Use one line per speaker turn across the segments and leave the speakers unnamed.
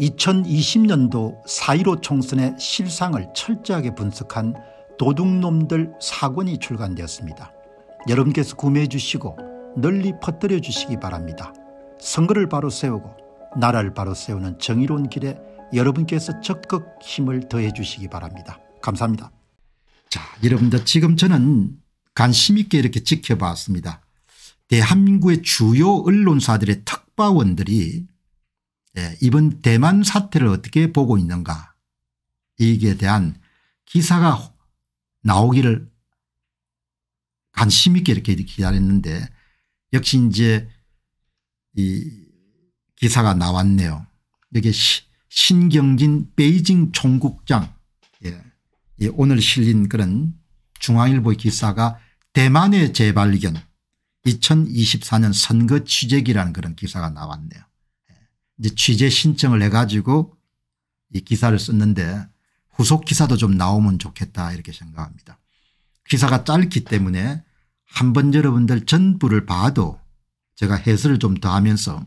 2020년도 4.15 총선의 실상을 철저하게 분석한 도둑놈들 사권이 출간되었습니다. 여러분께서 구매해 주시고 널리 퍼뜨려 주시기 바랍니다. 선거를 바로 세우고 나라를 바로 세우는 정의로운 길에 여러분께서 적극 힘을 더해 주시기 바랍니다. 감사합니다. 자 여러분들 지금 저는 관심 있게 이렇게 지켜봤습니다. 대한민국의 주요 언론사들의 특파원들이 네, 이번 대만 사태를 어떻게 보고 있는가 이에 대한 기사가 나오기를 관심 있게 이렇게 기다렸는데 역시 이제 이 기사가 나왔네요. 여기 신경진 베이징 총국장 예. 예, 오늘 실린 그런 중앙일보 기사가 대만의 재발견 2024년 선거 취재기라는 그런 기사가 나왔네요. 이제 취재 신청을 해가지고 이 기사를 썼는데 후속 기사도 좀 나오면 좋겠다 이렇게 생각합니다. 기사가 짧기 때문에 한 번 여러분들 전부를 봐도 제가 해설을 좀 더 하면서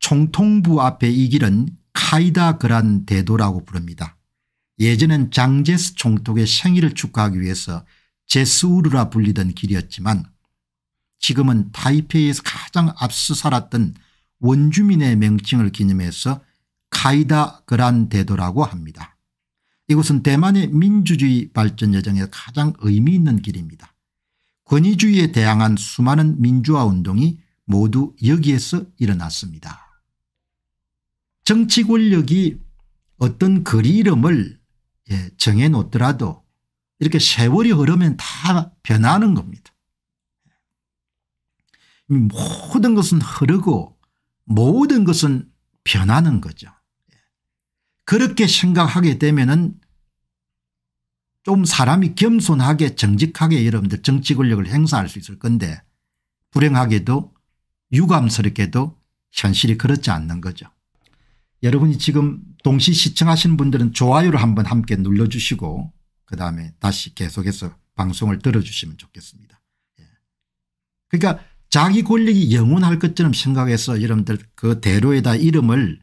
총통부 앞에 이 길은 카이다 그란 대도라고 부릅니다. 예전엔 장제스 총독의 생일을 축하하기 위해서 제스우르라 불리던 길이었지만 지금은 타이페이에서 가장 앞서 살았던 원주민의 명칭을 기념해서 카이다 그란데도라고 합니다. 이곳은 대만의 민주주의 발전 여정에 가장 의미 있는 길입니다. 권위주의에 대항한 수많은 민주화 운동이 모두 여기에서 일어났습니다. 정치 권력이 어떤 거리 이름을 예, 정해놓더라도 이렇게 세월이 흐르면 다 변하는 겁니다. 모든 것은 흐르고 모든 것은 변하는 거죠. 그렇게 생각하게 되면은 좀 사람이 겸손하게 정직하게 여러분들 정치 권력을 행사할 수 있을 건데 불행하게도 유감스럽게도 현실이 그렇지 않는 거죠. 여러분이 지금 동시 시청하시는 분들은 좋아요를 한번 함께 눌러주시고 그다음에 다시 계속해서 방송을 들어주시면 좋겠습니다. 예. 그러니까 자기 권력이 영원할 것처럼 생각해서 여러분들 그 대로에다 이름을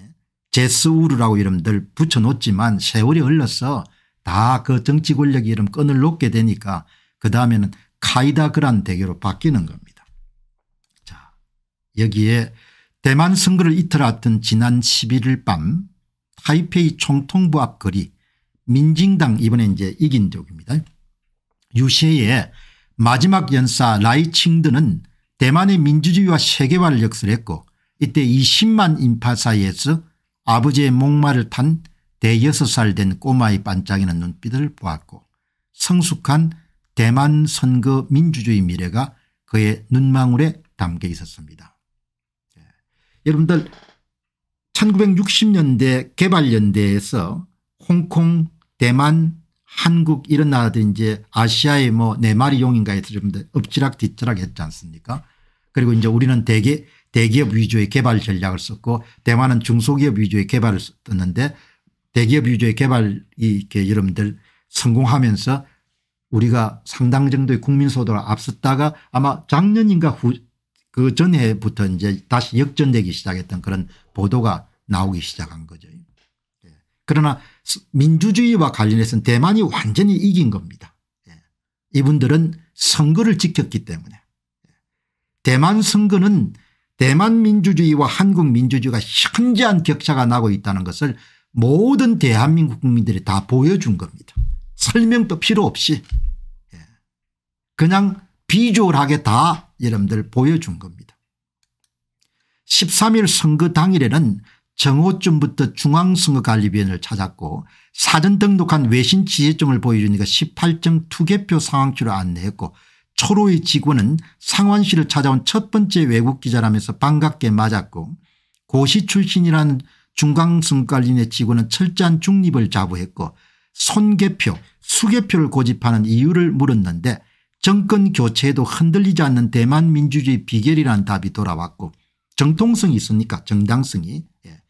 예, 제스우르라고 이름들 붙여놓지만 세월이 흘러서 다 그 정치 권력 이름 끈을 놓게 되니까 그 다음에는 카이다그란 대교로 바뀌는 겁니다. 자 여기에 대만 선거를 이틀 앞둔 지난 11일 밤 타이페이 총통부 앞 거리 민징당 이번에 이제 이긴 쪽입니다. 유세에 마지막 연사 라이칭드는 대만의 민주주의와 세계화를 역설했고 이때 20만 인파 사이에서 아버지의 목마를 탄 대여섯 살 된 꼬마의 반짝이는 눈빛을 보았고 성숙한 대만 선거 민주주의 미래가 그의 눈망울에 담겨 있었습니다. 예. 여러분들 1960년대 개발연대에서 홍콩, 대만, 한국 이런 나라들이 이제 아시아의 뭐 내말이 용인가에 들으면 엎치락 뒤치락 했지 않습니까 그리고 이제 우리는 대개 대기업 위주의 개발 전략을 썼고 대만은 중소기업 위주의 개발을 썼는데 대기업 위주의 개발이 이렇게 여러분들 성공하면서 우리가 상당 정도의 국민소득을 앞섰다가 아마 작년인가 그 전해부터 이제 다시 역전되기 시작했던 그런 보도가 나오기 시작한 거죠. 그러나 민주주의와 관련해서는 대만이 완전히 이긴 겁니다. 예. 이분들은 선거를 지켰기 때문에 예. 대만 선거는 대만 민주주의와 한국 민주주의가 현저한 격차가 나고 있다는 것을 모든 대한민국 국민들이 다 보여준 겁니다. 설명도 필요 없이 예. 그냥 비주얼하게 다 여러분들 보여준 겁니다. 13일 선거 당일에는 정오쯤부터 중앙선거관리위원회를 찾았고 사전 등록한 외신 지혜점을 보여주니까 1 8 2개표상황치를 안내했고 초로의 직원은 상원시를 찾아온 첫 번째 외국 기자라면서 반갑게 맞았고 고시 출신이라는 중앙선거관리위원회 직원은 철저한 중립을 자부했고 손개표 수개표를 고집하는 이유를 물었는데 정권 교체에도 흔들리지 않는 대만 민주주의 비결이라는 답이 돌아왔고 정통성이 있습니까 정당성이 예.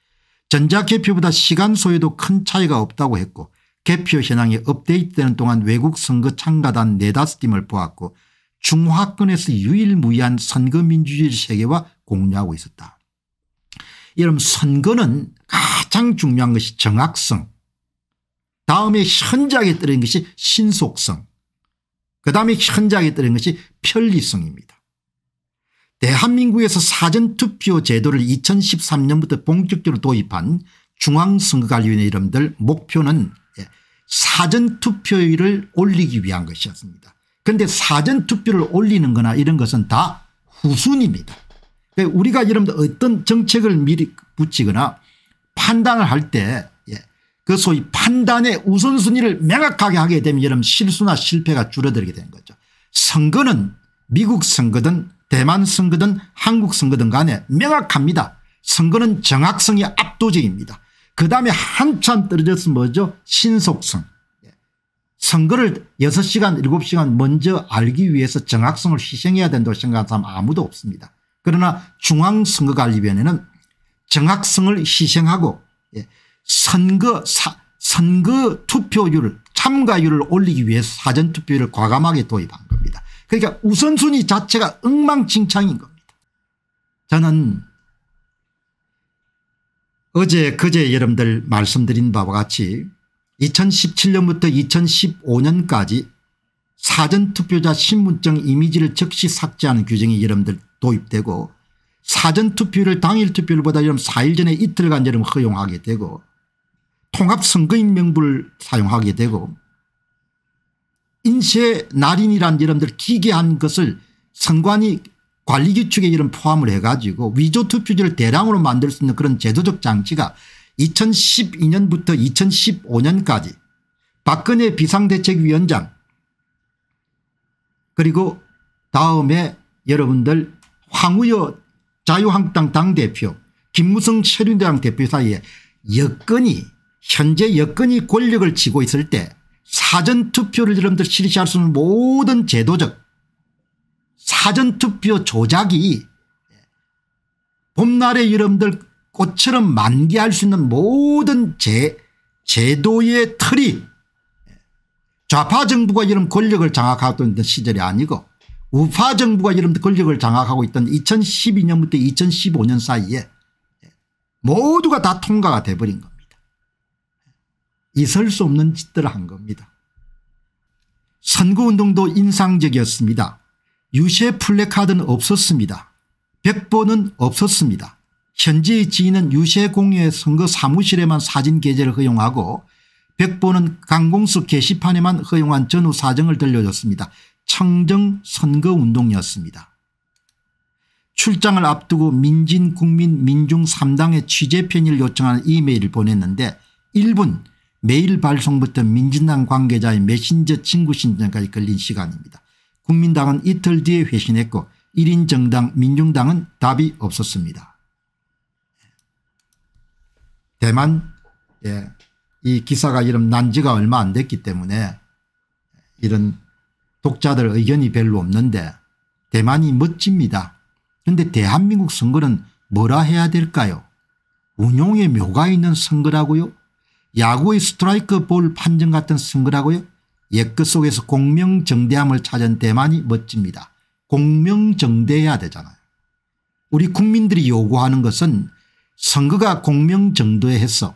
전자개표보다 시간 소요도 큰 차이가 없다고 했고 개표 현황이 업데이트되는 동안 외국 선거 참가단 네다섯 팀을 보았고 중화권에서 유일무이한 선거민주주의 세계와 공유하고 있었다. 여러분 선거는 가장 중요한 것이 정확성 다음에 현장에 따른 것이 신속성 그 다음에 현장에 따른 것이 편리성입니다. 대한민국에서 예, 사전투표 제도를 2013년부터 본격적으로 도입한 중앙선거관리위원회 이름들 목표는 예, 사전투표율을 올리기 위한 것이었습니다. 그런데 사전투표를 올리는 거나 이런 것은 다 후순입니다. 그 우리가 이런 어떤 정책을 미리 붙이거나 판단을 할때 예, 그 소위 판단의 우선순위를 명확하게 하게 되면 이런 실수나 실패가 줄어들게 되는 거죠. 선거는 미국 선거든 대만 선거든 한국 선거든 간에 명확합니다. 선거는 정확성이 압도적입니다. 그 다음에 한참 떨어져서 뭐죠 신속성. 예. 선거를 6시간 7시간 먼저 알기 위해서 정확성을 희생해야 된다고 생각하는 사람 아무도 없습니다. 그러나 중앙선거관리위원회는 정확성을 희생하고 예. 선거 사, 선거 투표율 참가율을 올리기 위해 사전투표를 과감하게 도입한 겁니다. 그러니까 우선순위 자체가 엉망진창인 겁니다. 저는 어제 그제 여러분들 말씀드린 바와 같이 2017년부터 2015년까지 사전투표자 신분증 이미지를 즉시 삭제하는 규정이 여러분들 도입되고 사전투표를 당일투표 보다 4일 전에 이틀간 여러분 허용하게 되고 통합선거인 명부를 사용하게 되고 인쇄 날인이란 여러분들 기계한 것을 선관위 관리규칙에 이런 포함을 해가지고 위조 투표지를 대량으로 만들 수 있는 그런 제도적 장치가 2012년부터 2015년까지 박근혜 비상대책위원장 그리고 다음에 여러분들 황우여 자유한국당 당대표 김무성 새누대당 대표 사이에 여건이 현재 여건이 권력을 쥐고 있을 때 사전투표를 여러분들 실시할 수 있는 모든 제도적 사전투표 조작이 봄날의 여러분들 꽃처럼 만개할 수 있는 모든 제, 제도의 틀이 좌파 정부가 이런 권력을 장악하고 있던 시절이 아니고 우파 정부가 여러분 권력을 장악하고 있던 2012년부터 2015년 사이에 모두가 다 통과가 돼버린 겁니다. 있을 수 없는 짓들을 한 겁니다. 선거운동도 인상적이었습니다. 유세 플래카드는 없었습니다. 백보는 없었습니다. 현재의 지인은 유세 공유의 선거 사무실에만 사진 게재를 허용하고 백보는 강공수 게시판에만 허용한 전후 사정을 들려줬습니다. 청정 선거운동이었습니다. 출장을 앞두고 민진 국민 민중 3당의 취재 편의를 요청하는 이메일을 보냈는데 1분 메일 발송부터 민진당 관계자의 메신저 친구 신청까지 걸린 시간입니다. 국민당은 이틀 뒤에 회신했고 1인 정당 민중당은 답이 없었습니다. 대만 예, 이 기사가 이름난 지가 얼마 안 됐기 때문에 이런 독자들 의견이 별로 없는데 대만이 멋집니다. 그런데 대한민국 선거는 뭐라 해야 될까요 운용의 묘가 있는 선거라고요 야구의 스트라이크 볼 판정 같은 선거라고요 옛것 속에서 공명정대함을 찾은 대만이 멋집니다. 공명정대해야 되잖아요. 우리 국민들이 요구하는 것은 선거가 공명정도해서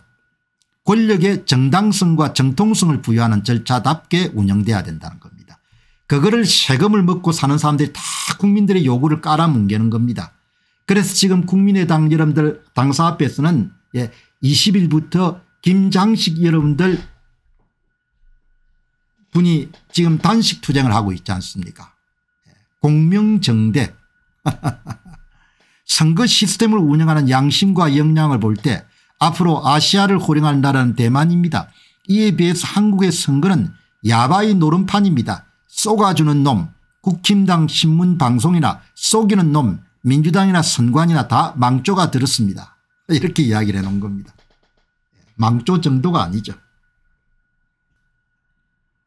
권력의 정당성과 정통성을 부여하는 절차답게 운영돼야 된다는 겁니다. 그거를 세금을 먹고 사는 사람들이 다 국민들의 요구를 깔아뭉개는 겁니다. 그래서 지금 국민의당 여러분들 당사 앞에서는 예, 20일부터 김장식 여러분들 분이 지금 단식 투쟁을 하고 있지 않습니까 예, 공명정대 선거 시스템을 운영하는 양심과 역량을 볼 때 앞으로 아시아를 호령할 나라는 대만입니다. 이에 비해서 한국의 선거는 야바이 노름판입니다. 쏘가주는 놈 국힘당 신문방송이나 쏘기는 놈 민주당이나 선관이나 다 망조가 들었습니다. 이렇게 이야기를 해놓은 겁니다. 망조 정도가 아니죠.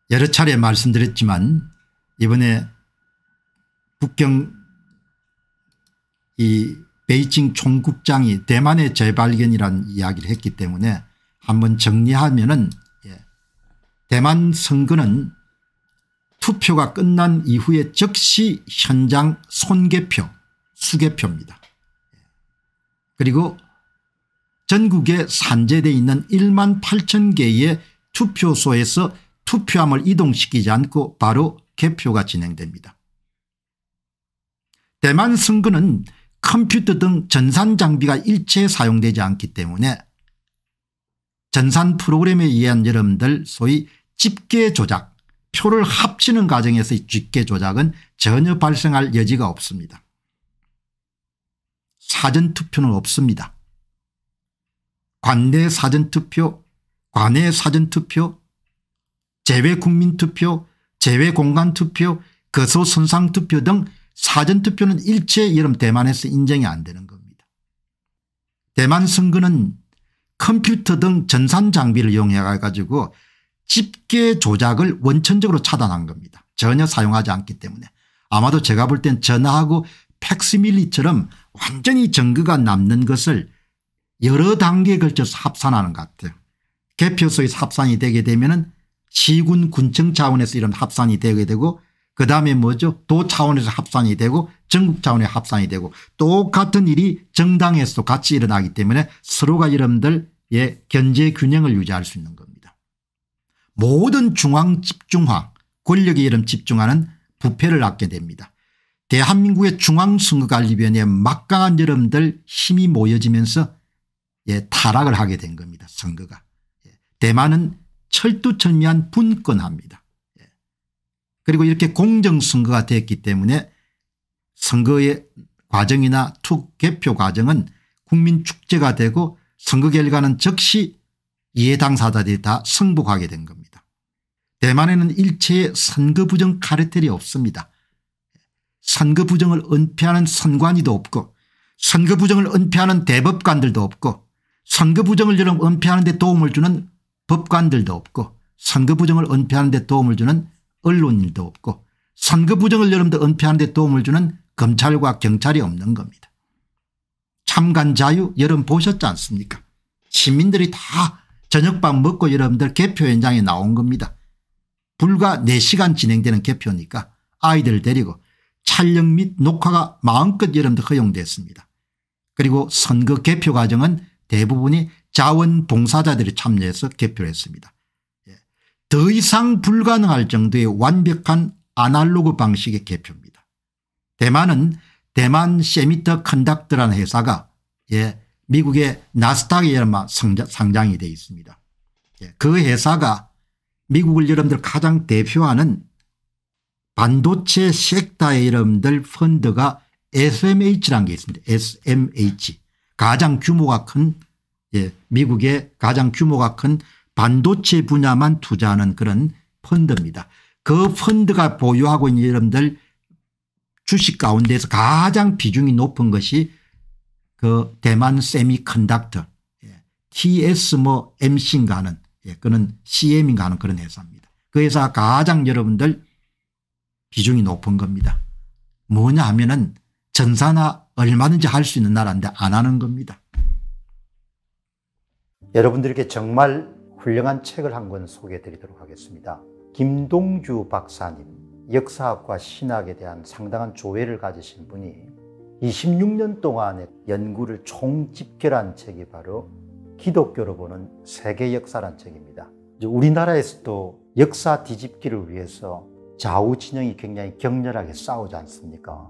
여러 차례 말씀드렸지만 이번에 북경 이 베이징 총국장이 대만의 재발견이란 이야기를 했기 때문에 한번 정리하면은 예. 대만 선거는 투표가 끝난 이후에 즉시 현장 손개표 수개표입니다. 예. 그리고 전국에 산재되어 있는 1만 8천 개의 투표소에서 투표함을 이동시키지 않고 바로 개표가 진행됩니다. 대만 선거는 컴퓨터 등 전산 장비가 일체 사용되지 않기 때문에 전산 프로그램에 의한 여러분들 소위 집계 조작 표를 합치는 과정에서의 집계 조작은 전혀 발생할 여지가 없습니다. 사전투표는 없습니다. 관내 사전투표, 관내 사전투표, 재외국민투표, 재외공간투표, 거소선상투표 등 사전투표는 일제 여름 대만에서 인정이 안 되는 겁니다. 대만 선거는 컴퓨터 등 전산 장비를 이용해 가지고 집계 조작을 원천적으로 차단한 겁니다. 전혀 사용하지 않기 때문에 아마도 제가 볼 땐 전화하고 팩스밀리처럼 완전히 증거가 남는 것을 여러 단계에 걸쳐서 합산하는 것 같아요. 개표소의 합산이 되게 되면 은 시군 군청 차원에서 이런 합산이 되게 되고 그다음에 뭐죠 도 차원에서 합산이 되고 전국 차원의 합산이 되고 똑같은 일이 정당에서도 같이 일어나기 때문에 서로가 여러분들의 예, 견제 균형을 유지할 수 있는 겁니다. 모든 중앙 집중화 권력이 이름 집중하는 부패를 낳게 됩니다. 대한민국의 중앙선거관리위원회에 막강한 여러분들 힘이 모여지면서 예, 타락을 하게 된 겁니다. 선거가. 예, 대만은 철두철미한 분권합니다. 예. 그리고 이렇게 공정선거가 됐기 때문에 선거의 과정이나 투 개표 과정은 국민축제가 되고 선거 결과는 즉시 이해 당사자들이 다 승복하게 된 겁니다. 대만에는 일체의 선거 부정 카르텔이 없습니다. 선거 부정을 은폐하는 선관위도 없고 선거 부정을 은폐하는 대법관들도 없고 선거 부정을 좀 은폐하는 데 도움을 주는 법관들도 없고 선거 부정을 은폐하는 데 도움을 주는 언론인도 없고 선거 부정을 여러분들 은폐하는 데 도움을 주는 검찰과 경찰이 없는 겁니다. 참관 자유 여러분 보셨지 않습니까 시민들이 다 저녁밥 먹고 여러분들 개표 현장에 나온 겁니다. 불과 4시간 진행되는 개표니까 아이들 데리고 촬영 및 녹화가 마음껏 여러분들 허용됐습니다. 그리고 선거 개표 과정은 대부분이 자원봉사자들이 참여해서 개표를 했습니다. 예. 더 이상 불가능할 정도의 완벽한 아날로그 방식의 개표입니다. 대만은 대만 세미터 컨닥트라는 회사가 예, 미국의 나스닥에 상장이 되어 있습니다. 예, 그 회사가 미국을 여러분들 가장 대표하는 반도체 섹터의 여러분들 펀드가 SMH라는 게 있습니다. SMH. 가장 규모가 큰 예, 미국의 가장 규모가 큰 반도체 분야만 투자하는 그런 펀드입니다. 그 펀드가 보유하고 있는 여러분들 주식 가운데서 가장 비중이 높은 것이 그 대만 세미컨닥터 예, TS 뭐 MC인가 하는 예, 그는 CM인가 하는 그런 회사입니다. 그 회사가 가장 여러분들 비중이 높은 겁니다. 뭐냐 하면은 전산화 얼마든지 할 수 있는 나라인데 안 하는 겁니다. 여러분들께 정말 훌륭한 책을 한 권 소개해 드리도록 하겠습니다. 김동주 박사님, 역사학과 신학에 대한 상당한 조회를 가지신 분이 26년 동안의 연구를 총집결한 책이 바로 기독교로 보는 세계 역사란 책입니다. 우리나라에서도 역사 뒤집기를 위해서 좌우 진영이 굉장히 격렬하게 싸우지 않습니까?